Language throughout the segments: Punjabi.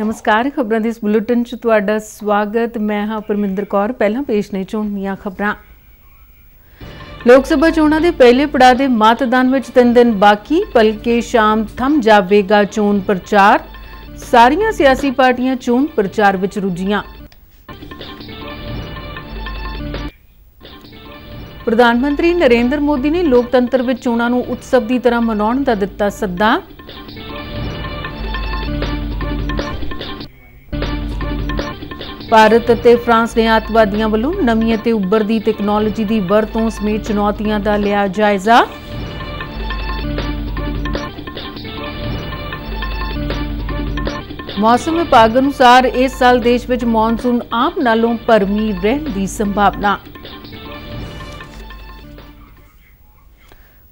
ਨਮਸਕਾਰ ਖਬਰਾਂ ਦੇ ਇਸ ਬੁਲੇਟਿਨ 'ਚ ਤੁਹਾਡਾ ਸਵਾਗਤ ਮੈਂ ਹਾਂ ਪਰਮਿੰਦਰ ਕੌਰ ਪਹਿਲਾਂ ਪੇਸ਼ ਨੇ ਚੋਣੀਆਂ ਖਬਰਾਂ ਲੋਕ ਸਭਾ ਚੋਣਾਂ ਦੇ ਪਹਿਲੇ ਪੜਾਅ ਦੇ ਮਤਦਾਨ ਵਿੱਚ 3 ਦਿਨ ਬਾਕੀ ਪਲਕੇ ਸ਼ਾਮ ਥੰਮ ਜਾਵੇਗਾ ਚੋਣ ਪ੍ਰਚਾਰ ਸਾਰੀਆਂ ਸਿਆਸੀ ਪਾਰਟੀਆਂ ਚੋਣ ਪ੍ਰਚਾਰ ਵਿੱਚ ਰੁੱਝੀਆਂ ਪ੍ਰਧਾਨ ਮੰਤਰੀ ਨਰਿੰਦਰ ਮੋਦੀ ਨੇ ਲੋਕਤੰਤਰ ਵਿੱਚ ਚੋਣਾਂ ਨੂੰ ਉਤਸਵ ਦੀ ਤਰ੍ਹਾਂ ਮਨਾਉਣ ਦਾ ਦਿੱਤਾ ਸੱਦਾ ਭਾਰਤ ਅਤੇ ਫਰਾਂਸ ਨੇ ਆਤਵਾਦੀਆਂ ਵੱਲੋਂ ਨਵੀਂ ਅਤੇ ਉੱਭਰਦੀ ਟੈਕਨੋਲੋਜੀ ਦੀ ਵਰਤੋਂ ਸਮੇਤ ਚੁਣੌਤੀਆਂ ਦਾ ਲਿਆ ਜਾਇਜ਼ਾ ਮੌਸਮ ਵਿਭਾਗ ਅਨੁਸਾਰ ਇਸ ਸਾਲ ਦੇਸ਼ ਵਿੱਚ ਮੌਨਸੂਨ ਆਮ ਨਾਲੋਂ ਪਰਮੀ ਰਹਿਣ ਦੀ ਸੰਭਾਵਨਾ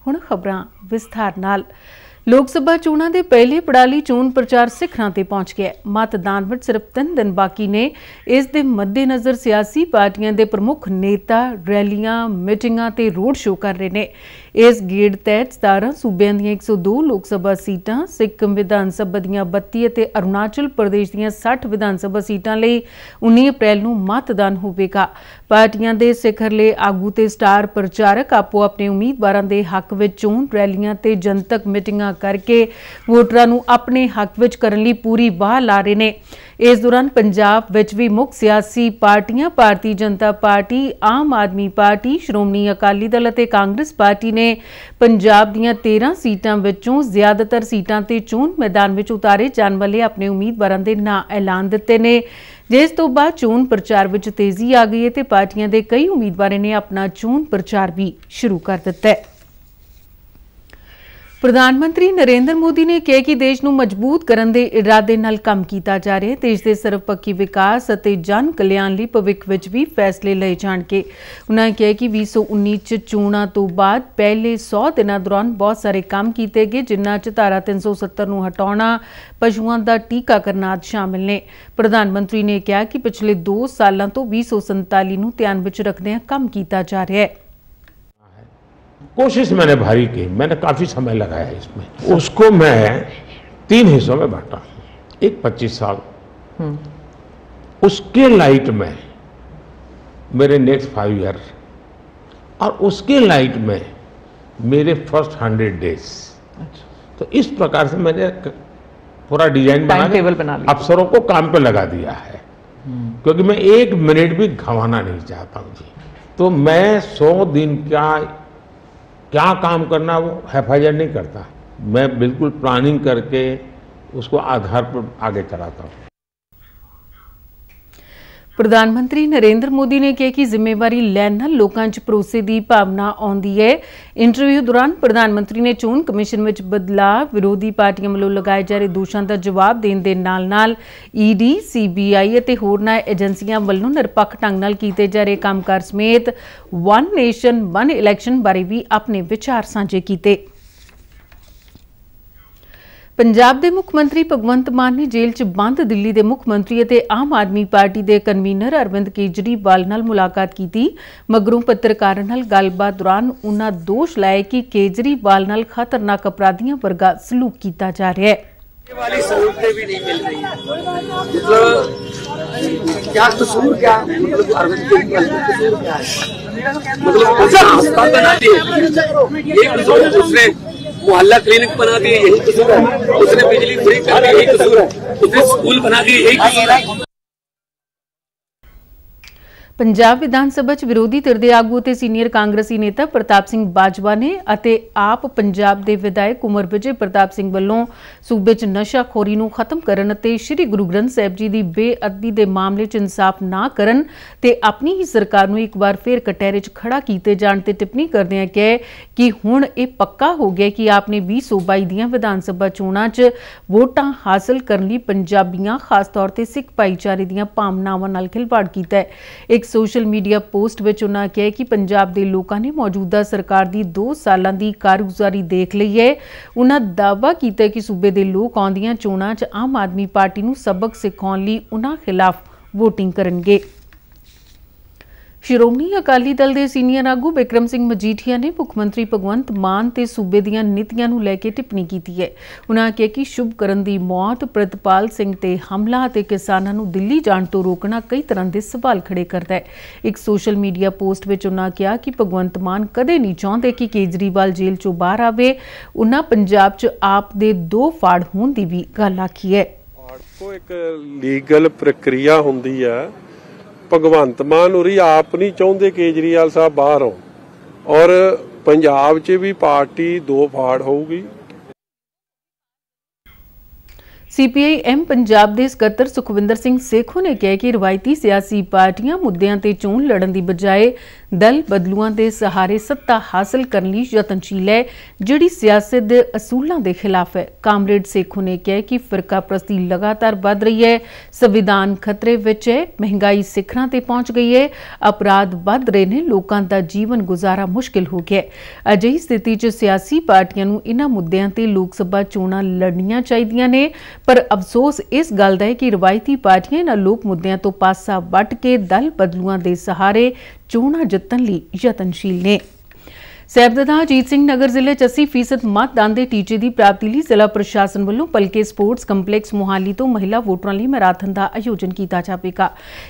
ਹੁਣ ਖਬਰਾਂ ਵਿਸਥਾਰ ਨਾਲ ਲੋਕ ਸਭਾ ਚੋਣਾਂ ਦੇ ਪਹਿਲੇ ਪੜਾਲੀ ਚੋਣ ਪ੍ਰਚਾਰ ਸਿਖਰਾਂ ਤੇ ਪਹੁੰਚ ਗਿਆ ਹੈ ਮਤਦਾਨ ਵਿੱਚ ਸਿਰਫ 3 ਦਿਨ ਬਾਕੀ ਨੇ ਇਸ ਦੇ ਮੱਦੇਨਜ਼ਰ ਸਿਆਸੀ ਪਾਰਟੀਆਂ ਦੇ ਪ੍ਰਮੁੱਖ ਨੇਤਾ ਰੈਲੀਆਂ ਮੀਟਿੰਗਾਂ ਤੇ ਰੋਡ ਸ਼ੋਅ ਕਰ ਰਹੇ ਨੇ ਇਸ ਗੇੜ ਤਹਿਤ 17 ਸੂਬਿਆਂ ਦੀਆਂ 102 ਲੋਕ ਸਭਾ ਸੀਟਾਂ ਸਿੱਕਮ ਵਿਧਾਨ ਸਭਾ ਦੀਆਂ 32 ਅਤੇ ਅਰੁਣਾਚਲ ਪ੍ਰਦੇਸ਼ ਦੀਆਂ 60 ਵਿਧਾਨ ਸਭਾ ਸੀਟਾਂ ਲਈ 19 ਅਪ੍ਰੈਲ ਨੂੰ ਮਤਦਾਨ ਹੋਵੇਗਾ ਪਾਰਟੀਆਂ ਦੇ ਸਿਖਰਲੇ ਆਗੂ ਤੇ ਸਟਾਰ ਪ੍ਰਚਾਰਕ ਆਪੋ ਆਪਣੇ ਉਮੀਦਵਾਰਾਂ ਦੇ ਹੱਕ ਵਿੱਚ ਚੋਣ ਰੈਲੀਆਂ ਤੇ ਜਨਤਕ ਮੀਟਿੰਗਾਂ ਕਰਕੇ ਵੋਟਰਾਂ ਨੂੰ ਆਪਣੇ ਹੱਕ ਵਿੱਚ ਕਰਨ ਲਈ ਪੂਰੀ ਵਾਹ ਲਾ ਰਹੇ ਨੇ ਇਸ ਦੌਰਾਨ ਪੰਜਾਬ ਵਿੱਚ ਵੀ ਮੁੱਖ ਸਿਆਸੀ ਪਾਰਟੀਆਂ ਭਾਰਤੀ ਜਨਤਾ ਪਾਰਟੀ ਆਮ ਆਦਮੀ ਪਾਰਟੀ ਸ਼੍ਰੋਮਣੀ ਅਕਾਲੀ ਦਲ ਅਤੇ ਕਾਂਗਰਸ ਪਾਰਟੀ ਨੇ ਪੰਜਾਬ ਦੀਆਂ 13 ਸੀਟਾਂ ਵਿੱਚੋਂ ਜ਼ਿਆਦਾਤਰ ਸੀਟਾਂ ਤੇ ਚੋਣ ਮੈਦਾਨ ਵਿੱਚ ਉਤਾਰੇ ਜਾਣ ਵਾਲੇ ਆਪਣੇ ਉਮੀਦਵਾਰਾਂ ਦੇ ਨਾਂ ਐਲਾਨ ਦਿੱਤੇ ਨੇ ਜਿਸ ਤੋਂ ਬਾਅਦ ਚੋਣ ਪ੍ਰਚਾਰ ਵਿੱਚ ਤੇਜ਼ੀ ਆ ਗਈ ਹੈ ਤੇ ਪਾਰਟੀਆਂ ਦੇ ਕਈ ਉਮੀਦਵਾਰਾਂ ਨੇ ਆਪਣਾ ਚੋਣ ਪ੍ਰਚਾਰ ਵੀ ਸ਼ੁਰੂ ਕਰ ਦਿੱਤਾ ਹੈ ਪ੍ਰਧਾਨ ਮੰਤਰੀ ਨਰਿੰਦਰ ਮੋਦੀ ਨੇ ਕਿਹਾ ਕਿ ਦੇਸ਼ ਨੂੰ ਮਜ਼ਬੂਤ ਕਰਨ ਦੇ ਇਰਾਦੇ ਨਾਲ ਕੰਮ ਕੀਤਾ ਜਾ ਰਿਹਾ ਹੈ ਦੇਸ਼ ਦੇ ਸਰਵਪੱਖੀ ਵਿਕਾਸ ਅਤੇ ਜਨ ਕਲਿਆਣ ਲਈ ਭਵਿੱਖ ਵਿੱਚ ਵੀ ਫੈਸਲੇ ਲਏ ਜਾਣਗੇ ਉਹਨਾਂ ਕਿਹਾ ਕਿ 2019 ਚ ਚੋਣਾਂ ਤੋਂ ਬਾਅਦ ਪਹਿਲੇ 100 ਦਿਨਾਂ ਦੌਰਾਨ ਬਹੁਤ ਸਾਰੇ ਕੰਮ ਕੀਤੇ ਗਏ ਜਿਨ੍ਹਾਂ ਚ ਧਾਰਾ 370 ਨੂੰ ਹਟਾਉਣਾ ਪਸ਼ੂਆਂ ਦਾ ਟੀਕਾਕਰਨ ਆਦਿ ਸ਼ਾਮਿਲ ਨੇ ਪ੍ਰਧਾਨ ਮੰਤਰੀ ਨੇ ਕਿਹਾ ਕਿ ਪਿਛਲੇ 2 ਸਾਲਾਂ ਤੋਂ 2047 ਨੂੰ ਧਿਆਨ ਵਿੱਚ ਰੱਖਦੇ ਰੱਖਦਿਆਂ ਕੰਮ ਕੀਤਾ ਜਾ ਰਿਹਾ ਹੈ कोशिश मैंने भारी की मैंने काफ़ी समय लगाया इसमें उसको मैं तीन हिस्सों में बांटा एक पच्चीस साल हम्म। उसके लाइट में मेरे नेक्स्ट फाइव ईयर और उसके लाइट में मेरे फर्स्ट हंड्रेड डेज तो इस प्रकार से मैंने पूरा डिजाइन बना टेबल बना लिया अफसरों को काम पे लगा दिया है हम्म। क्योंकि मैं एक मिनट भी घवाना नहीं चाहता हूँ जी तो मैं सौ दिन का क्या काम करना वो हैफाजत नहीं करता मैं बिल्कुल प्लानिंग करके उसको आधार पर आगे चलाता हूँ ਪ੍ਰਧਾਨ ਮੰਤਰੀ ਨਰਿੰਦਰ ਮੋਦੀ ਨੇ ਕਿਹਾ ਕਿ ਜ਼ਿੰਮੇਵਾਰੀ ਲੈਣ ਨਾਲ ਲੋਕਾਂ 'ਚ ਭਰੋਸੇ ਦੀ ਭਾਵਨਾ ਆਉਂਦੀ ਹੈ ਇੰਟਰਵਿਊ ਦੌਰਾਨ ਪ੍ਰਧਾਨ ਮੰਤਰੀ ਨੇ ਚੋਣ ਕਮਿਸ਼ਨ ਵਿੱਚ ਬਦਲਾਅ ਵਿਰੋਧੀ ਪਾਰਟੀਆਂ ਵੱਲੋਂ ਲਗਾਏ ਜਾ ਰਹੇ ਦੋਸ਼ਾਂ ਦਾ ਜਵਾਬ ਦੇਣ ਦੇ ਨਾਲ-ਨਾਲ ਈਡੀ, ਸੀਬੀਆਈ ਅਤੇ ਹੋਰਨਾਂ ਏਜੰਸੀਆਂ ਵੱਲੋਂ ਨਿਰਪੱਖ ਢੰਗ ਨਾਲ ਕੀਤੇ ਜਾ ਰਹੇ ਕੰਮਕਾਰ ਸਮੇਤ ਵਨ ਨੇਸ਼ਨ ਵਨ ਇਲੈਕਸ਼ਨ ਬਾਰੇ ਵੀ ਆਪਣੇ ਵਿਚਾਰ ਸਾਂਝੇ ਕੀਤੇ ਪੰਜਾਬ ਦੇ ਮੁੱਖ ਮੰਤਰੀ ਭਗਵੰਤ ਮਾਨ ਨੇ ਜੇਲ੍ਹ 'ਚ ਬੰਦ ਦਿੱਲੀ ਦੇ ਮੁੱਖ ਮੰਤਰੀ ਅਤੇ ਆਮ ਆਦਮੀ ਪਾਰਟੀ ਦੇ ਕਨਵੀਨਰ ਅਰਵਿੰਦ ਕੇਜਰੀਵਾਲ ਨਾਲ ਮੁਲਾਕਾਤ ਕੀਤੀ ਮਗਰੋਂ ਪੱਤਰਕਾਰਾਂ ਨਾਲ ਗੱਲਬਾਤ ਦੌਰਾਨ ਉਹਨਾਂ ਦੋਸ਼ ਲਾਇਆ ਕਿ ਕੇਜਰੀਵਾਲ ਨਾਲ ਖਤਰਨਾਕ ਅਪਰਾਧੀਆਂ ਵਰਗਾ ਸਲੂਕ ਕੀਤਾ ਜਾ ਰਿਹਾ ਹੈ वाली सहूलतें भी नहीं मिल ਕਿਆ मतलब क्या कसूर क्या है मतलब अरविंद कसूर क्या है मतलब आस्था ਦਾ दी एक दूसरे मोहल्ला क्लिनिक बना दिए यही कसूर है उसने बिजली फ्री कर दी यही कसूर है उसने स्कूल बना दिए यही कसूर है ਪੰਜਾਬ ਵਿਧਾਨ ਸਭਾ 'ਚ ਵਿਰੋਧੀ ਧਿਰ ਦੇ ਆਗੂ ਤੇ ਸੀਨੀਅਰ ਕਾਂਗਰਸੀ ਨੇਤਾ ਪ੍ਰਤਾਪ ਸਿੰਘ ਬਾਜਵਾ ਨੇ ਅਤੇ ਆਪ ਪੰਜਾਬ ਦੇ ਵਿਧਾਇਕ ਕੁਮਰ ਵਿਜੇ ਪ੍ਰਤਾਪ ਸਿੰਘ ਵੱਲੋਂ ਸੂਬੇ 'ਚ ਨਸ਼ਾਖੋਰੀ ਨੂੰ ਖਤਮ ਕਰਨ ਅਤੇ ਸ੍ਰੀ ਗੁਰੂ ਗ੍ਰੰਥ ਸਾਹਿਬ ਜੀ ਦੀ ਬੇਅਦਬੀ ਦੇ ਮਾਮਲੇ 'ਚ ਇਨਸਾਫ ਨਾ ਕਰਨ ਤੇ ਆਪਣੀ ਹੀ ਸਰਕਾਰ ਨੂੰ ਇੱਕ ਵਾਰ ਫੇਰ ਕਟਹਿਰੇ 'ਚ ਖੜਾ ਕੀਤੇ ਜਾਣ ਤੇ ਟਿੱਪਣੀ ਕਰਦੇ ਆ ਕਿ ਹੁਣ ਇਹ ਪੱਕਾ ਹੋ ਗਿਆ ਕਿ ਆਪਨੇ ਸੂਬਾਈ ਦੀਆਂ ਵਿਧਾਨ ਸਭਾ ਚੋਣਾਂ 'ਚ ਵੋਟਾਂ ਹਾਸਲ ਕਰਨ ਲਈ ਪੰਜਾਬੀਆਂ ਖਾਸ ਤੌਰ ਤੇ ਸਿੱਖ ਭਾਈਚਾਰੇ ਦੀਆਂ ਭਾਵਨਾਵਾਂ ਨਾਲ ਖਿਲਵਾੜ ਕੀਤਾ ਹੈ ਸੋਸ਼ਲ ਮੀਡੀਆ ਪੋਸਟ ਵਿੱਚ ਉਹਨਾਂ ਕਿਹਾ ਕਿ ਪੰਜਾਬ ਦੇ ਲੋਕਾਂ ਨੇ ਮੌਜੂਦਾ ਸਰਕਾਰ ਦੀ 2 ਸਾਲਾਂ ਦੀ ਕਾਰਗੁਜ਼ਾਰੀ ਦੇਖ ਲਈ ਹੈ ਉਹਨਾਂ ਦਾਅਵਾ ਕੀਤਾ ਕਿ ਸੂਬੇ ਦੇ ਲੋਕ ਆਉਂਦੀਆਂ ਚੋਣਾਂ 'ਚ ਆਮ ਆਦਮੀ ਪਾਰਟੀ ਨੂੰ ਸਬਕ ਸਿਖਾਉਣ ਲਈ ਉਹਨਾਂ ਖਿਲਾਫ ਵੋਟਿੰਗ ਕਰਨਗੇ ਸ਼੍ਰੋਮਣੀ ਅਕਾਲੀ ਦਲ ਦੇ ਸੀਨੀਅਰ ਆਗੂ ਬਿਕਰਮ ਸਿੰਘ ਮਜੀਠੀਆ ਨੇ ਮੁੱਖ ਮੰਤਰੀ ਭਗਵੰਤ ਮਾਨ ਤੇ ਸੂਬੇ ਦੀਆਂ ਨੀਤੀਆਂ ਨੂੰ ਲੈ ਕੇ ਟਿੱਪਣੀ ਕੀਤੀ ਹੈ ਉਨ੍ਹਾਂ ਕਿਹਾ ਕਿ ਸ਼ੁਭ ਕਰਨ ਦੀ ਮੌਤ ਪ੍ਰਤਪਾਲ ਸਿੰਘ ਤੇ ਹਮਲਾ ਤੇ ਕਿਸਾਨਾਂ ਨੂੰ ਦਿੱਲੀ ਜਾਣ ਤੋਂ ਰੋਕਣਾ ਕਈ ਤਰ੍ਹਾਂ ਦੇ ਸਵਾਲ ਖੜੇ ਕਰਦਾ ਹੈ ਇੱਕ ਸੋਸ਼ਲ ਮੀਡੀਆ ਪੋਸਟ ਵਿੱਚ ਉਨ੍ਹਾਂ ਕਿਹਾ ਕਿ ਭਗਵੰਤ ਮਾਨ ਕਦੇ ਨਹੀਂ ਚਾਹੁੰਦੇ ਕਿ ਕੇਜਰੀਵਾਲ ਜੇਲ੍ਹ ਚੋਂ ਬਾਹਰ ਆਵੇ ਉਨ੍ਹਾਂ ਪੰਜਾਬ 'ਚ ਆਪ ਦੇ ਦੋ ਫਾੜ ਹੋਣ ਦੀ ਵੀ ਗੱਲ ਆਖੀ ਹੈ ਫਾੜ ਕੋ ਇੱਕ ਲੀਗਲ ਪ੍ਰਕਿਰਿਆ ਹੁੰਦੀ ਆ ਭਗਵੰਤ ਮਾਨ ਉਰੀ ਆਪ ਨਹੀਂ ਚਾਹੁੰਦੇ ਕੇਜਰੀਵਾਲ ਸਾਹਿਬ ਬਾਹਰ ਆਉਣ ਔਰ ਪੰਜਾਬ 'ਚ ਵੀ ਪਾਰਟੀ ਦੋ ਫਾੜ ਹੋਊਗੀ ਸੀਪੀਆਈਐਮ ਪੰਜਾਬ ਦੇ ਸਕੱਤਰ ਸੁਖਵਿੰਦਰ ਸਿੰਘ ਸੇਖੋ ਨੇ ਕਿਹਾ ਕਿ ਰਵਾਇਤੀ ਸਿਆਸੀ ਪਾਰਟੀਆਂ ਮੁੱਦਿਆਂ ਤੇ ਚੋਣ ਲੜਨ ਦੀ ਬਜਾਏ ਦਲ ਬਦਲੂਆਂ ਦੇ ਸਹਾਰੇ ਸੱਤਾ ਹਾਸਲ ਕਰਨ ਲਈ ਯਤਨਸ਼ੀਲ ਹੈ ਜਿਹੜੀ ਸਿਆਸਤ ਦੇ ਅਸੂਲਾਂ ਦੇ ਖਿਲਾਫ ਹੈ ਕਾਮਰੇਡ ਸੇਖੋ ਨੇ ਕਿਹਾ ਕਿ ਫਿਰਕਾਪ੍ਰਸਤੀ ਲਗਾਤਾਰ ਵੱਧ ਰਹੀ ਹੈ ਸੰਵਿਧਾਨ ਖਤਰੇ ਵਿੱਚ ਹੈ ਮਹਿੰਗਾਈ ਸਿਖਰਾਂ ਤੇ ਪਹੁੰਚ ਗਈ ਹੈ ਅਪਰਾਧ ਵੱਧ ਰਹੇ ਨੇ ਲੋਕਾਂ ਦਾ ਜੀਵਨ ਗੁਜ਼ਾਰਾ ਮੁਸ਼ਕਿਲ ਹੋ ਗਿਆ ਹੈ ਅਜਿਹੀ ਸਥਿਤੀ 'ਚ ਸਿਆਸੀ ਪਾਰਟੀਆਂ ਨੂੰ ਇਹਨਾਂ ਮੁੱਦਿਆਂ ਤੇ ਲੋਕ ਸਭਾ ਚੋਣਾਂ ਲੜਨੀਆਂ ਚਾਹੀਦੀਆਂ ਨੇ ਪਰ ਅਫਸੋਸ ਇਸ ਗੱਲ ਦਾ ਹੈ ਕਿ ਰਵਾਇਤੀ ਪਾਰਟੀਆਂ ਨਾਲ ਲੋਕ ਮੁੱਦਿਆਂ ਤੋਂ ਪਾਸਾ ਵੱਟ ਕੇ ਦਲ ਬਦਲੂਆਂ ਦੇ ਸਹਾਰੇ ਚੋਣਾਂ ਜਿੱਤਣ ਲਈ ਯਤਨਸ਼ੀਲ ਨੇ ਸੈਬਦਦਾ ਅਜੀਤ ਸਿੰਘ ਨਗਰ ਜ਼ਿਲ੍ਹੇ ਚ 80% ਮਤਦਾਨ ਦੇ ਟੀਚੇ ਦੀ ਪ੍ਰਾਪਤੀ ਲਈ ਜ਼ਿਲ੍ਹਾ ਪ੍ਰਸ਼ਾਸਨ ਵੱਲੋਂ ਪਲਕੇ ਸਪੋਰਟਸ ਕੰਪਲੈਕਸ ਮੁਹਾਲੀ ਤੋਂ ਮਹਿਲਾ ਵੋਟਰਾਂ ਲਈ ਮੈਰਾਥਨ ਦਾ ਆਯੋਜਨ ਕੀਤਾ ਜਾਵੇਗਾ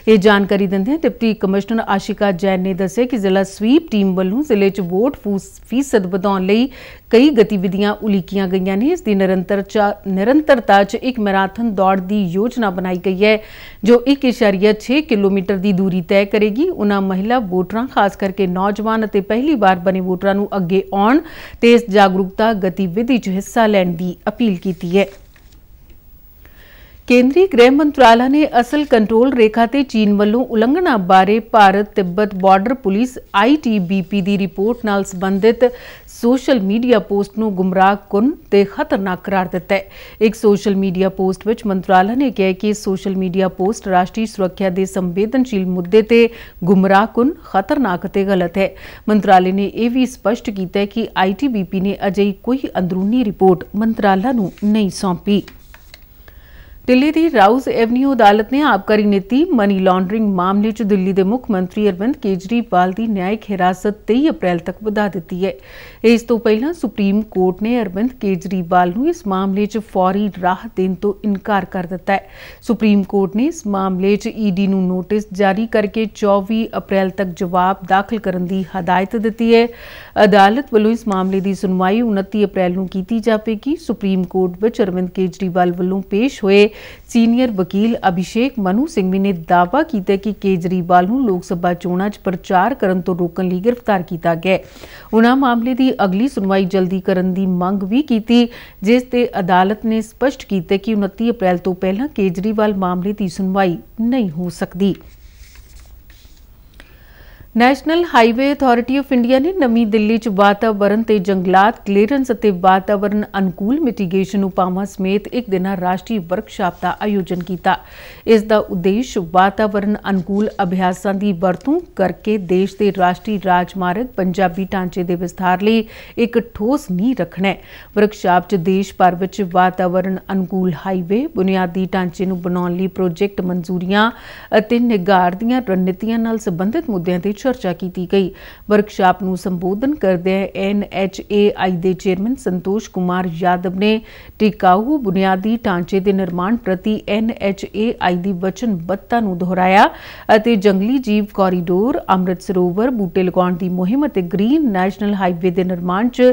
ਇਹ ਜਾਣਕਾਰੀ ਦਿੰਦੇ ਹਨ ਡਿਪਟੀ ਕਮਿਸ਼ਨਰ ਆਸ਼ਿਕਾ ਜੈਨ ਨੇ ਦੱਸਿਆ ਕਿ ਜ਼ਿਲ੍ਹਾ ਸਵੀਪ ਟੀਮ ਵੱਲੋਂ ਜ਼ਿਲ੍ਹੇ ਚ ਵੋਟ ਫੀਸਦ ਵਧਾਉਣ ਲਈ ਕਈ ਗਤੀਵਿਧੀਆਂ ਉਲੀਕੀਆਂ ਗਈਆਂ ਨੇ ਇਸ ਦੀ ਨਿਰੰਤਰ ਨਿਰੰਤਰਤਾ 'ਚ ਇੱਕ ਮੈਰਾਥਨ ਦੌੜ ਦੀ ਯੋਜਨਾ ਬਣਾਈ ਗਈ ਹੈ ਜੋ 1.6 ਕਿਲੋਮੀਟਰ ਦੀ ਦੂਰੀ ਤੈਅ ਕਰੇਗੀ ਉਹਨਾਂ ਮਹਿਲਾ ਵੋਟਰਾਂ ਖਾਸ ਕਰਕੇ ਨੌਜਵਾਨ ਅਤੇ ਪਹਿਲੀ ਵਾਰ ਬਣੇ ਵੋਟਰਾਂ ਡਾਕਟਰਾਂ ਨੂੰ ਅੱਗੇ ਆਉਣ ਤੇ ਇਸ ਜਾਗਰੂਕਤਾ ਗਤੀਵਿਧੀ 'ਚ ਹਿੱਸਾ ਲੈਣ ਦੀ ਅਪੀਲ ਕੀਤੀ ਹੈ ਕੇਂਦਰੀ ਗ੍ਰਹਿ ਮੰਤਰਾਲਾ ਨੇ ਅਸਲ ਕੰਟਰੋਲ ਰੇਖਾ ਤੇ ਚੀਨ ਵੱਲੋਂ ਉਲੰਘਣਾ ਬਾਰੇ Bharat Tibet border police ITBP ਦੀ ਰਿਪੋਰਟ ਨਾਲ ਸੰਬੰਧਿਤ ਸੋਸ਼ਲ ਮੀਡੀਆ ਪੋਸਟ ਨੂੰ ਗੁੰਮਰਾਹਕੁਨ ਤੇ ਖਤਰਨਾਕ ਕਰਾਰ ਦਿੱਤਾ ਹੈ ਇੱਕ ਸੋਸ਼ਲ ਮੀਡੀਆ ਪੋਸਟ ਵਿੱਚ ਮੰਤਰਾਲਾ ਨੇ ਕਿਹਾ ਕਿ ਸੋਸ਼ਲ ਮੀਡੀਆ ਪੋਸਟ ਰਾਸ਼ਟਰੀ ਸੁਰੱਖਿਆ ਦੇ ਸੰਵੇਦਨਸ਼ੀਲ ਮੁੱਦੇ ਤੇ ਗੁੰਮਰਾਹਕੁਨ ਖਤਰਨਾਕ ਤੇ ਗਲਤ ਹੈ ਮੰਤਰਾਲੇ ਨੇ ਇਹ ਵੀ ਸਪਸ਼ਟ ਕੀਤਾ ਹੈ ਕਿ ਆਈਟੀਬੀਪੀ ਨੇ ਅਜੇ ਕੋਈ ਅੰਦਰੂਨੀ ਰਿਪੋਰਟ ਮੰਤਰਾਲਾ ਨੂੰ ਨਹੀਂ ਸੌਂਪੀ ਦਿੱਲੀ ਦੀ ਰਾਊਜ਼ ਐਵਨਿਊ ਅਦਾਲਤ ਨੇ ਆਪਕਾਰੀ ਨੀਤੀ ਮਨੀ ਲਾਂਡਰਿੰਗ ਮਾਮਲੇ 'ਚ ਦਿੱਲੀ ਦੇ ਮੁੱਖ ਮੰਤਰੀ ਅਰਵਿੰਦ ਕੇਜਰੀਵਾਲ ਦੀ ਨਿਆਇਕ ਹਿਰਾਸਤ 23 ਅਪ੍ਰੈਲ ਤੱਕ ਵਧਾ ਦਿੱਤੀ ਹੈ ਇਸ ਤੋਂ ਪਹਿਲਾਂ ਸੁਪਰੀਮ ਕੋਰਟ ਨੇ ਅਰਵਿੰਦ ਕੇਜਰੀਵਾਲ ਨੂੰ ਇਸ ਮਾਮਲੇ 'ਚ ਫੌਰੀ ਰਾਹਤ ਦੇਣ ਤੋਂ ਇਨਕਾਰ ਕਰ ਦਿੱਤਾ ਹੈ ਸੁਪਰੀਮ ਕੋਰਟ ਨੇ ਇਸ ਮਾਮਲੇ 'ਚ ਈਡੀ ਨੂੰ ਨੋਟਿਸ ਜਾਰੀ ਕਰਕੇ 24 ਅਪ੍ਰੈਲ ਤੱਕ ਜਵਾਬ ਦਾਖਲ ਕਰਨ ਦੀ ਹਦਾਇਤ ਦਿੱਤੀ ਹੈ ਅਦਾਲਤ ਵੱਲੋਂ ਇਸ ਮਾਮਲੇ ਦੀ ਸੁਣਵਾਈ 29 ਅਪ੍ਰੈਲ ਨੂੰ ਕੀਤੀ ਜਾਵੇਗੀ ਸੁਪਰੀਮ ਕੋਰਟ ਵਿੱਚ ਅਰਵਿੰਦ ਕੇਜਰੀਵਾਲ ਵੱਲੋਂ ਪੇਸ਼ ਹੋਏ ਸੀਨੀਅਰ ਵਕੀਲ ਅਭਿਸ਼ੇਕ ਮਨੂ ਸਿੰਘਵੀ ਨੇ ਦਾਅਵਾ ਕੀਤਾ ਕਿ ਕੇਜਰੀਵਾਲ ਨੂੰ ਲੋਕ ਸਭਾ ਚੋਣਾਂ 'ਚ ਪ੍ਰਚਾਰ ਕਰਨ ਤੋਂ ਰੋਕਣ ਲਈ ਗ੍ਰਿਫਤਾਰ ਕੀਤਾ ਗਿਆ ਉਹਨਾਂ ਮਾਮਲੇ ਦੀ ਅਗਲੀ ਸੁਣਵਾਈ ਜਲਦੀ ਕਰਨ ਦੀ ਮੰਗ ਵੀ ਕੀਤੀ ਜਿਸ ਤੇ ਅਦਾਲਤ ਨੇ ਸਪਸ਼ਟ ਕੀਤਾ ਕਿ 29 ਅਪ੍ਰੈਲ ਤੋਂ ਪਹਿਲਾਂ ਕੇਜਰੀਵਾਲ ਮਾਮਲੇ ਦੀ ਸੁਣਵਾਈ ਨਹੀਂ ਹੋ ਸਕਦੀ national highway authority of India ਨੇ ਨਵੀਂ ਦਿੱਲੀ 'ਚ ਵਾਤਾਵਰਨ ਤੇ ਜੰਗਲਾਤ ਕਲੀਅਰੈਂਸ ਅਤੇ ਵਾਤਾਵਰਨ ਅਨੁਕੂਲ ਮਿਟੀਗੇਸ਼ਨ ਉਪਾਵਾਂ ਸਮੇਤ ਇੱਕ ਦਿਨਾ ਰਾਸ਼ਟਰੀ ਵਰਕਸ਼ਾਪ ਦਾ ਆਯੋਜਨ ਕੀਤਾ ਇਸ ਦਾ ਉਦੇਸ਼ ਵਾਤਾਵਰਨ ਅਨੁਕੂਲ ਅਭਿਆਸਾਂ ਦੀ ਵਰਤੋਂ ਕਰਕੇ ਦੇਸ਼ ਦੇ ਰਾਸ਼ਟਰੀ ਰਾਜਮਾਰਗ ਪੰਜਾਬੀ ਢਾਂਚੇ ਦੇ ਵਿਸਥਾਰ ਲਈ ਇੱਕ ਠੋਸ ਨੀਂਹ ਰੱਖਣਾ ਹੈ ਵਰਕਸ਼ਾਪ 'ਚ ਦੇਸ਼ ਭਰ ਵਿੱਚ ਵਾਤਾਵਰਨ ਅਨੁਕੂਲ ਹਾਈਵੇ ਬੁਨਿਆਦੀ ਢਾਂਚੇ ਨੂੰ ਬਣਾਉਣ ਲਈ ਪ੍ਰੋਜੈਕਟ ਮਨਜ਼ੂਰੀਆਂ ਅਤੇ ਨਿਗਾਰ ਦੀਆਂ ਰਣਨੀਤੀਆਂ ਨਾਲ ਸੰਬੰਧਿਤ ਮੁੱਦਿਆਂ ਤੇ ਚਰਚਾ ਕੀਤੀ ਗਈ ਵਰਕਸ਼ਾਪ ਨੂੰ ਸੰਬੋਧਨ ਕਰਦਿਆਂ ਐਨਐਚਏਆਈ ਦੇ ਚੇਅਰਮੈਨ ਸੰਤੋਸ਼ ਕੁਮਾਰ ਯਾਦਵ ਨੇ ਟਿਕਾਊ ਬੁਨਿਆਦੀ ਢਾਂਚੇ ਦੇ ਨਿਰਮਾਣ ਪ੍ਰਤੀ ਐਨਐਚਏਆਈ ਦੀ ਵਚਨਬੱਧਤਾ ਨੂੰ ਦੁਹਰਾਇਆ ਅਤੇ ਜੰਗਲੀ ਜੀਵ ਕੋਰੀਡੋਰ ਅੰਮ੍ਰਿਤ ਸਰੋਵਰ ਬੂਟੇ ਲਗਾਉਣ ਦੀ ਮੁਹਿੰਮ ਅਤੇ ਗ੍ਰੀਨ ਨੈਸ਼ਨਲ ਹਾਈਵੇ ਦੇ ਨਿਰਮਾਣ 'ਚ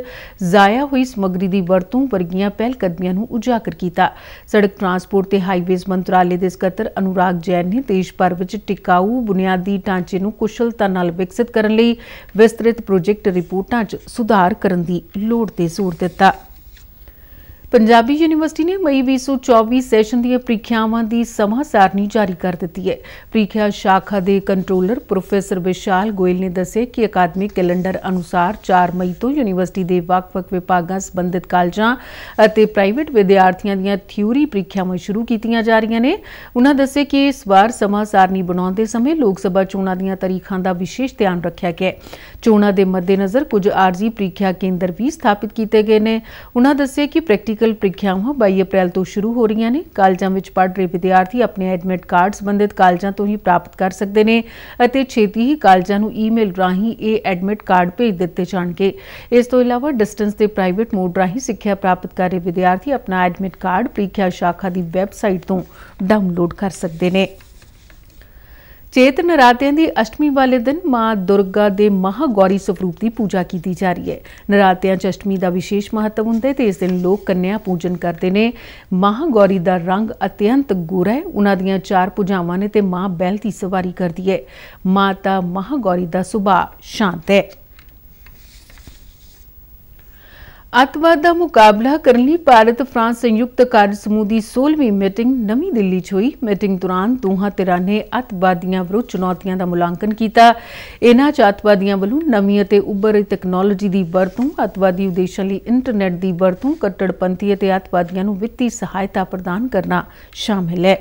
ਜ਼ਾਇਆ ਹੋਈ ਸਮੱਗਰੀ ਦੀ ਵਰਤੋਂ ਵਰਗੀਆਂ ਪਹਿਲ ਕਦਮੀਆਂ ਨੂੰ ਉਜਾਗਰ ਕੀਤਾ ਸੜਕ ਟਰਾਂਸਪੋਰਟ ਤੇ ਹਾਈਵੇਜ਼ ਮੰਤਰਾਲੇ ਦੇ ਸਕੱਤਰ ਅਨੁਰਾਗ ਜੈਨ ਨੇ ਦੇਸ਼ ਭਰ ਵਿੱਚ ਟਿਕਾਊ ਬੁਨਿਆਦੀ ਢਾਂਚੇ ਨੂੰ ਕੁਸ਼ਲਤਾ ਨਾਲ ਵਿਕਸਿਤ ਕਰਨ ਲਈ ਵਿਸਤ੍ਰਿਤ ਪ੍ਰੋਜੈਕਟ ਰਿਪੋਰਟਾਂ 'ਚ ਸੁਧਾਰ ਕਰਨ ਦੀ ਲੋੜ ਤੇ ਜ਼ੋਰ ਦਿੱਤਾ ਪੰਜਾਬੀ ਯੂਨੀਵਰਸਿਟੀ ਨੇ ਮਈ 2024 ਸੈਸ਼ਨ ਦੀਆਂ ਪ੍ਰੀਖਿਆਵਾਂ ਦੀ ਸਮਾਂ ਸਾਰਣੀ ਜਾਰੀ ਕਰ ਦਿੱਤੀ ਹੈ ਪ੍ਰੀਖਿਆ ਸ਼ਾਖਾ ਦੇ ਕੰਟਰੋਲਰ ਪ੍ਰੋਫੈਸਰ ਵਿਸ਼ਾਲ ਗੋਇਲ ਨੇ ਦੱਸਿਆ ਕਿ ਅਕਾਦਮਿਕ ਕੈਲੰਡਰ ਅਨੁਸਾਰ 4 ਮਈ ਤੋਂ ਯੂਨੀਵਰਸਿਟੀ ਦੇ ਵੱਖ-ਵੱਖ ਵਿਭਾਗਾਂ ਸੰਬੰਧਿਤ ਕਾਲਜਾਂ ਅਤੇ ਪ੍ਰਾਈਵੇਟ ਵਿਦਿਆਰਥੀਆਂ ਦੀਆਂ ਥਿਊਰੀ ਪ੍ਰੀਖਿਆਵਾਂ ਸ਼ੁਰੂ ਕੀਤੀਆਂ ਜਾ ਰਹੀਆਂ ਨੇ ਉਹਨਾਂ ਦੱਸਿਆ ਕਿ ਇਸ ਵਾਰ ਸਮਾਂ ਸਾਰਣੀ ਬਣਾਉਂਦੇ ਸਮੇਂ ਲੋਕ ਸਭਾ ਚੋਣਾਂ ਦੀਆਂ ਤਾਰੀਖਾਂ ਦਾ ਵਿਸ਼ੇਸ਼ ਧਿਆਨ ਰੱਖਿਆ ਗਿਆ ਹੈ ਚੋਣਾਂ ਦੇ ਮੱਦੇਨਜ਼ਰ ਕੁਝ ਆਰਜ਼ੀ ਪ੍ਰੀਖਿਆ ਕੇਂਦਰ ਵੀ ਸਥਾਪਿਤ ਕੀਤੇ ਗਏ ਨੇ ਉਹਨਾਂ ਦੱਸਿਆ ਕਿ ਪ੍ਰੈਕਟੀਕਲ ਮੈਡੀਕਲ ਪ੍ਰੀਖਿਆਵਾਂ 22 ਅਪ੍ਰੈਲ ਤੋਂ ਸ਼ੁਰੂ ਹੋ ਰਹੀਆਂ ਨੇ ਕਾਲਜਾਂ ਵਿੱਚ ਪੜ੍ਹ ਰਹੇ ਵਿਦਿਆਰਥੀ ਆਪਣੇ ਐਡਮਿਟ ਕਾਰਡ ਸੰਬੰਧਿਤ ਕਾਲਜਾਂ ਤੋਂ ਹੀ ਪ੍ਰਾਪਤ ਕਰ ਸਕਦੇ ਨੇ ਅਤੇ ਛੇਤੀ ਹੀ ਕਾਲਜਾਂ ਨੂੰ ਈਮੇਲ ਰਾਹੀਂ ਇਹ ਐਡਮਿਟ ਕਾਰਡ ਭੇਜ ਦਿੱਤੇ ਜਾਣਗੇ ਇਸ ਤੋਂ ਇਲਾਵਾ ਡਿਸਟੈਂਸ ਤੇ ਪ੍ਰਾਈਵੇਟ ਮੋਡ ਰਾਹੀਂ ਸਿੱਖਿਆ ਪ੍ਰਾਪਤ ਕਰ ਰਹੇ ਵਿਦਿਆਰਥੀ ਆਪਣਾ ਐਡਮਿਟ ਕਾਰਡ ਪ੍ਰੀਖਿਆ ਸ਼ਾਖਾ ਦੀ ਵੈਬਸਾਈਟ ਤੋਂ ਡਾਊਨਲੋਡ ਕਰ ਸਕਦੇ ਨੇ ਚੇਤ ਨਰਾਤਿਆਂ ਦੀ ਅਸ਼ਟਮੀ ਵਾਲੇ ਦਿਨ ਮਾਂ ਦੁਰਗਾ ਦੇ ਮਹਾਗੌਰੀ ਸਰੂਪ ਦੀ ਪੂਜਾ ਕੀਤੀ ਜਾ ਰਹੀ ਹੈ ਨਰਾਤਿਆਂ 'ਚ ਅਸ਼ਟਮੀ ਦਾ ਵਿਸ਼ੇਸ਼ ਮਹੱਤਵ ਹੁੰਦਾ ਹੈ ਤੇ ਇਸ ਦਿਨ ਲੋਕ ਕੰਨਿਆ ਪੂਜਨ ਕਰਦੇ ਨੇ ਮਹਾਗੌਰੀ ਦਾ ਰੰਗ ਅਤਿਅੰਤ ਗੋਰਾ ਹੈ ਉਹਨਾਂ ਦੀਆਂ ਚਾਰ ਪੂਜਾਵਾਂ ਨੇ ਤੇ ਮਾਂ ਬੈਲ ਦੀ ਸਵਾਰੀ ਕਰਦੀ ਹੈ ਮਾਤਾ ਮਹਾਗੌਰੀ ਦਾ ਸੁਭਾਅ ਸ਼ਾਂਤ ਹੈ ਅਤਵਾਦ ਦਾ ਮੁਕਾਬਲਾ ਕਰਨ ਲਈ ਭਾਰਤ ਫਰਾਂਸ ਸੰਯੁਕਤ ਕਾਰਜ ਸਮੂਹ ਦੀ 16ਵੀਂ ਮੀਟਿੰਗ ਨਵੀਂ ਦਿੱਲੀ 'ਚ ਹੋਈ ਮੀਟਿੰਗ ਦੌਰਾਨ ਦੋਹਾਂ ਧਿਰਾਂ ਨੇ ਅਤਵਾਦੀਆਂ ਵਿਰੁੱਧ ਚੁਣੌਤੀਆਂ ਦਾ ਮੁਲਾਂਕਣ ਕੀਤਾ ਇਹਨਾਂ 'ਚ ਅਤਵਾਦੀਆਂ ਵੱਲੋਂ ਨਵੀਂ ਅਤੇ ਉੱਭਰੀ ਟੈਕਨੋਲੋਜੀ ਦੀ ਵਰਤੋਂ ਅਤਵਾਦੀ ਉਦੇਸ਼ਾਂ ਲਈ ਇੰਟਰਨੈਟ ਦੀ ਵਰਤੋਂ ਕੱਟੜਪੰਥੀ ਅਤੇ ਅਤਵਾਦੀਆਂ ਨੂੰ ਵਿੱਤੀ ਸਹਾਇਤਾ ਪ੍ਰਦਾਨ ਕਰਨਾ ਸ਼ਾਮਿਲ ਹੈ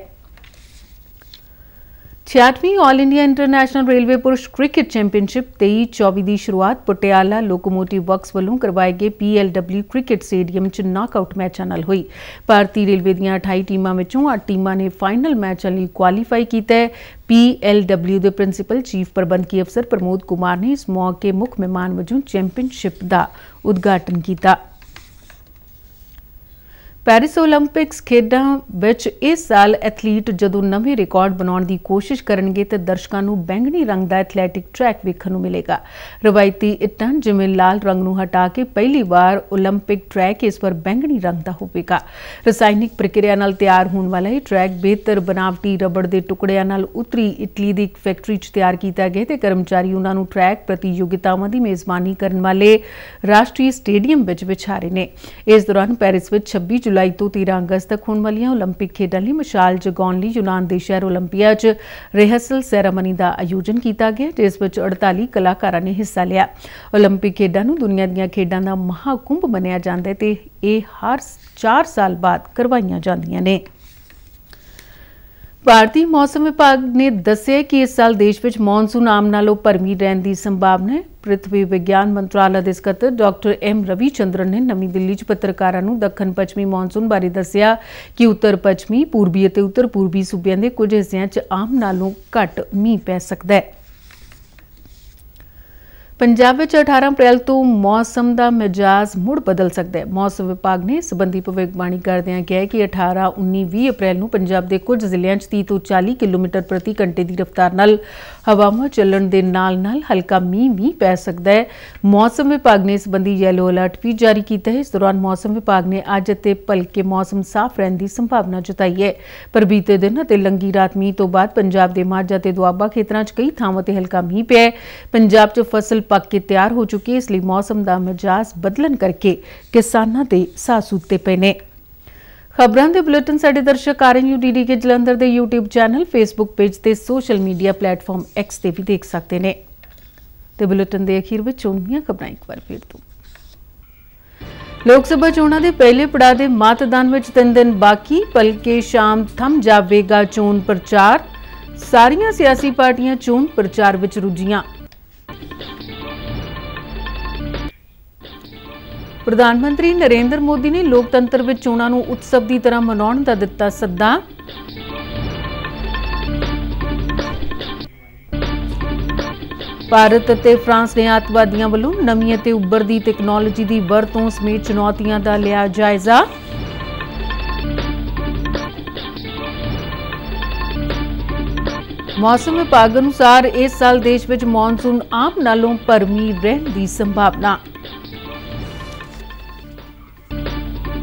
ਛਿਆਟਵੀਂ 올 ਇੰਡੀਆ ਇੰਟਰਨੈਸ਼ਨਲ ਰੇਲਵੇ ਪੁਰਸ਼ ਕ੍ਰਿਕਟ ਚੈਂਪੀਅਨਸ਼ਿਪ 23-24 ਦੀ ਸ਼ੁਰੂਆਤ ਪਟਿਆਲਾ ਲੋਕੋਮੋਟਿਵ ਵਰਕਸ ਵੱਲੋਂ ਕਰਵਾਏ ਗਏ PLW ਕ੍ਰਿਕਟ ਸਟੇਡੀਅਮ 'ਚ ਨਾਕਆਊਟ ਮੈਚਾਂ ਨਾਲ ਹੋਈ। ਭਾਰਤੀ ਰੇਲਵੇ ਦੀਆਂ 28 ਟੀਮਾਂ ਵਿੱਚੋਂ 8 ਟੀਮਾਂ ਨੇ ਫਾਈਨਲ ਮੈਚਾਂ ਲਈ ਕੁਆਲੀਫਾਈ ਕੀਤਾ ਹੈ। PLW ਦੇ ਪ੍ਰਿੰਸੀਪਲ ਚੀਫ ਪ੍ਰਬੰਧਕੀ ਅਫਸਰ ਪ੍ਰਮੋਦ ਕੁਮਾਰ ਨੇ ਇਸ ਮੌਕੇ ਮੁੱਖ ਮਹਿਮਾਨ ਵਜੋਂ ਚੈਂਪੀਅਨਸ਼ਿਪ ਦਾ ਉਦਘਾਟਨ ਕੀਤਾ। ਪੈਰਿਸ 올림픽ਸ ਖੇਡਾਂ ਵਿੱਚ ਇਸ ਸਾਲ ਐਥਲੀਟ ਜਦੋਂ ਨਵੇਂ ਰਿਕਾਰਡ ਬਣਾਉਣ ਦੀ ਕੋਸ਼ਿਸ਼ ਕਰਨਗੇ ਤੇ ਦਰਸ਼ਕਾਂ ਨੂੰ ਬੈਂਗਣੀ ਰੰਗ ਦਾ ਐਥਲੈਟਿਕ ਟਰੈਕ ਵੇਖਣ ਨੂੰ ਮਿਲੇਗਾ ਰਵਾਇਤੀ ਇੱਟਾਂ ਜਿਵੇਂ ਲਾਲ ਰੰਗ ਨੂੰ ਹਟਾ ਕੇ ਪਹਿਲੀ ਵਾਰ 올림픽 ਟਰੈਕ ਇਸ ਪਰ ਬੈਂਗਣੀ ਰੰਗ ਦਾ ਹੋਵੇਗਾ ਰਸਾਇਣਿਕ ਪ੍ਰਕਿਰਿਆ ਨਾਲ ਤਿਆਰ ਹੋਣ ਵਾਲਾ ਇਹ ਟਰੈਕ ਬਿਹਤਰ ਬਣਾਵਟੀ ਰਬੜ ਦੇ ਟੁਕੜਿਆਂ ਨਾਲ ਉਤਰੀ ਇਟਲੀ ਦੀ ਇੱਕ ਫੈਕਟਰੀ 'ਚ ਤਿਆਰ ਕੀਤਾ ਗਿਆ ਤੇ ਕਰਮਚਾਰੀ ਉਹਨਾਂ ਨੂੰ ਟਰੈਕ ਪ੍ਰਤੀਯੋਗਿਤਾਵਾਂ ਦੀ ਮੇਜ਼ਬਾਨੀ ਕਰਨ ਵਾਲੇ ਰਾਸ਼ਟਰੀ ਸਟੇਡੀਅਮ ਵਿੱਚ ਵਿਚਾਰੇ ਨੇ ਇਸ ਦੌਰਾਨ ਪੈਰਿਸ ਵਿੱਚ 26 ਜੁਲਾਈ ਤੋਂ 13 ਅਗਸਤ ਤੱਕ ਹੋਣ ਵਾਲੀਆਂ 올림픽 ਖੇਡਾਂ ਲਈ ਮਸ਼ਾਲ ਜਗਾਉਣ ਲਈ ਯੂਨਾਨ ਦੇ ਸ਼ਹਿਰ 올림ਪੀਆ 'ਚ ਰਿਹਰਸਲ ਸੈਰੇਮਨੀ ਦਾ ਆਯੋਜਨ ਕੀਤਾ ਗਿਆ ਜਿਸ ਵਿੱਚ 48 ਕਲਾਕਾਰਾਂ ਨੇ ਹਿੱਸਾ ਲਿਆ 올림픽 ਖੇਡਾਂ ਨੂੰ ਦੁਨੀਆ ਦੀਆਂ ਖੇਡਾਂ ਦਾ ਮਹਾਕੁੰਭ ਮੰਨਿਆ ਜਾਂਦਾ ਹੈ ਤੇ ਇਹ ਹਰ 4 ਸਾਲ ਬਾਅਦ ਕਰਵਾਈਆਂ ਜਾਂਦੀਆਂ ਨੇ ਭਾਰਤੀ ਮੌਸਮ ਵਿਭਾਗ ਨੇ ਦੱਸਿਆ ਕਿ ਇਸ ਸਾਲ ਦੇਸ਼ ਵਿੱਚ ਮੌਨਸੂਨ ਆਮ ਨਾਲੋਂ ਪਰਮੀ ਰਹਿਣ ਦੀ ਸੰਭਾਵਨਾ ਹੈ ਪ੍ਰਿਥਵੀ ਵਿਗਿਆਨ ਮੰਤਰਾਲਾ ਦੇ ਸਕੱਤਰ ਡਾਕਟਰ ਐਮ ਰਵੀ ਚੰਦਰਨ ਨੇ ਨਵੀਂ ਦਿੱਲੀ 'ਚ ਪੱਤਰਕਾਰਾਂ ਨੂੰ ਦੱਖਣ ਪੱਛਮੀ ਮੌਨਸੂਨ ਬਾਰੇ ਦੱਸਿਆ ਕਿ ਉੱਤਰ ਪੱਛਮੀ ਪੂਰਬੀ ਅਤੇ ਉੱਤਰ ਪੂਰਬੀ ਸੂਬਿਆਂ ਦੇ ਕੁਝ ਹਿੱਸਿਆਂ 'ਚ ਆਮ ਨਾਲੋਂ ਘੱਟ ਮੀਂਹ ਪੈ ਸਕਦਾ ਹੈ। ਪੰਜਾਬ ਵਿੱਚ 18 ਅਪ੍ਰੈਲ ਤੋਂ ਮੌਸਮ ਦਾ ਮਿਜਾਜ਼ ਮੁੜ ਬਦਲ ਸਕਦਾ ਹੈ ਮੌਸਮ ਵਿਭਾਗ ਨੇ ਸਬੰਧੀ ਭਵਿੱਖਬਾਣੀ ਕਰਦਿਆਂ ਕਿਹਾ ਕਿ 18 19 20 ਅਪ੍ਰੈਲ ਨੂੰ ਪੰਜਾਬ ਦੇ ਕੁਝ ਜ਼ਿਲ੍ਹਿਆਂ 'ਚ 30 ਤੋਂ 40 ਕਿਲੋਮੀਟਰ ਪ੍ਰਤੀ ਘੰਟੇ ਦੀ ਰਫ਼ਤਾਰ ਨਾਲ ਹਵਾਵਾਂ ਚੱਲਣ ਦੇ ਨਾਲ-ਨਾਲ ਹਲਕਾ ਮੀਂਹ ਵੀ ਪੈ ਸਕਦਾ ਹੈ ਮੌਸਮ ਵਿਭਾਗ ਨੇ ਇਸ ਸੰਬੰਧੀ ਯੈਲੋ ਅਲਰਟ ਵੀ ਜਾਰੀ ਕੀਤਾ ਹੈ ਇਸ ਦੌਰਾਨ ਮੌਸਮ ਵਿਭਾਗ ਨੇ ਅੱਜ ਅਤੇ ਭਲਕੇ ਮੌਸਮ ਸਾਫ਼ ਰਹਿਣ ਦੀ ਸੰਭਾਵਨਾ ਜਤਾਈ ਹੈ ਪਰ ਬੀਤੇ ਦਿਨ ਅਤੇ ਲੰਗੀ ਰਾਤ ਮੀਂਹ ਤੋਂ ਬਾਅਦ ਪੰਜਾਬ ਦੇ ਮਾਝਾ ਤੇ ਦੁਆਬਾ ਖੇਤਰਾਂ 'ਚ ਕਈ ਥਾਵਾਂ ਤੇ ਹਲਕਾ ਮੀਂਹ ਪਿਆ ਪੰਜਾਬ 'ਚ ਫਸਲ ਪੱਕ ਕੇ ਤਿਆਰ ਹੋ ਚੁੱਕੀ ਹੈ ਇਸ ਲਈ ਮੌਸਮ ਦਾ ਮਿਜਾਜ਼ ਬਦਲਣ ਕਰਕੇ ਕਿਸਾਨਾਂ ਦੇ ਸਾਹ ਸੁੱਤੇ ਪਏ ਨੇ ਖਬਰਾਂ ਦੇ ਬੁਲੇਟਿਨ ਸਾਡੇ ਦਰਸ਼ਕ ਆਰਐਨਯੂ ਡੀਡੀ ਕੇ ਜਲੰਧਰ ਦੇ YouTube ਚੈਨਲ Facebook ਪੇਜ ਤੇ ਸੋਸ਼ਲ ਮੀਡੀਆ ਪਲੇਟਫਾਰਮ X ਤੇ ਵੀ ਦੇਖ ਸਕਦੇ ਨੇ ਤੇ ਬੁਲੇਟਿਨ ਦੇ ਅਖੀਰ ਵਿੱਚ ਚੋਣੀਆਂ ਖਬਰਾਂ ਇੱਕ ਵਾਰ ਫੇਰ ਤੋਂ ਲੋਕ ਸਭਾ ਚੋਣਾਂ ਦੇ ਪਹਿਲੇ ਪੜਾਅ ਦੇ ਮਤਦਾਨ ਵਿੱਚ 3 ਦਿਨ ਬਾਕੀ ਬਲਕਿ ਸ਼ਾਮ ਥਮ ਜਾਵੇਗਾ ਚੋਣ ਪ੍ਰਚਾਰ ਸਾਰੀਆਂ ਸਿਆਸੀ ਪਾਰਟੀਆਂ ਚੋਣ ਪ੍ਰਚਾਰ ਵਿੱਚ ਰੁੱਝੀਆਂ ਪ੍ਰਧਾਨ ਮੰਤਰੀ ਨਰਿੰਦਰ ਮੋਦੀ ਨੇ ਲੋਕਤੰਤਰ ਵਿੱਚ ਚੋਣਾਂ ਨੂੰ ਉਤਸਵ ਦੀ ਤਰ੍ਹਾਂ ਮਨਾਉਣ ਦਾ ਦਿੱਤਾ ਸੱਦਾ ਭਾਰਤ ਅਤੇ ਫਰਾਂਸ ਨੇ ਆਤਵਾਦੀਆਂ ਵੱਲੋਂ ਨਵੀਂ ਅਤੇ ਉੱਭਰਦੀ ਟੈਕਨੋਲੋਜੀ ਦੀ ਵਰਤੋਂ ਸਮੇਤ ਚੁਣੌਤੀਆਂ ਦਾ ਲਿਆ ਜਾਇਜ਼ਾ ਮੌਸਮ ਵਿਭਾਗ ਅਨੁਸਾਰ ਇਸ ਸਾਲ ਦੇਸ਼ ਵਿੱਚ ਮੌਨਸੂਨ ਆਮ ਨਾਲੋਂ ਪਰਮੀ ਰਹਿਣ ਦੀ ਸੰਭਾਵਨਾ